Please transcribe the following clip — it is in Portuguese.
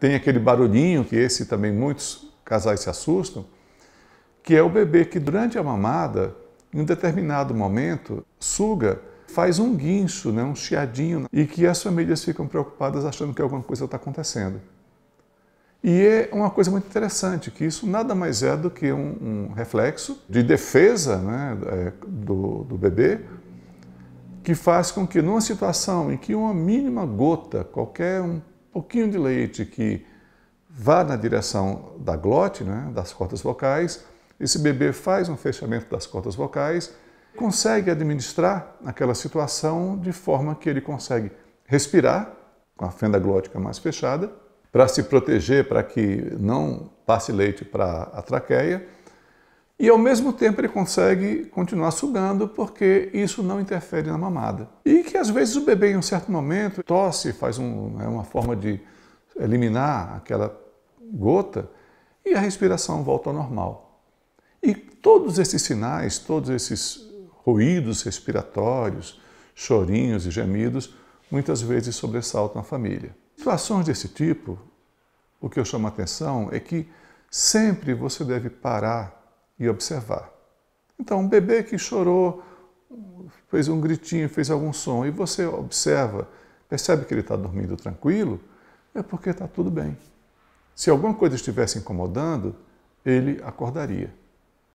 tem aquele barulhinho que esse também muitos casais se assustam, que é o bebê que durante a mamada, em um determinado momento, suga, faz um guincho, né, um chiadinho, e que as famílias ficam preocupadas achando que alguma coisa está acontecendo. E é uma coisa muito interessante, que isso nada mais é do que um, um reflexo de defesa né, é, do, do bebê, que faz com que numa situação em que uma mínima gota, qualquer um pouquinho de leite que vá na direção da glote, né, das cordas vocais, esse bebê faz um fechamento das cordas vocais, consegue administrar aquela situação de forma que ele consegue respirar com a fenda glótica mais fechada, para se proteger, para que não passe leite para a traqueia, e ao mesmo tempo ele consegue continuar sugando porque isso não interfere na mamada. E que às vezes o bebê em um certo momento tosse, faz um, é uma forma de eliminar aquela gota e a respiração volta ao normal. E todos esses sinais, todos esses ruídos respiratórios, chorinhos e gemidos, muitas vezes sobressaltam a família. Situações desse tipo, o que eu chamo a atenção é que sempre você deve parar e observar. Então, um bebê que chorou, fez um gritinho, fez algum som, e você observa, percebe que ele está dormindo tranquilo, é porque está tudo bem. Se alguma coisa estivesse incomodando, ele acordaria.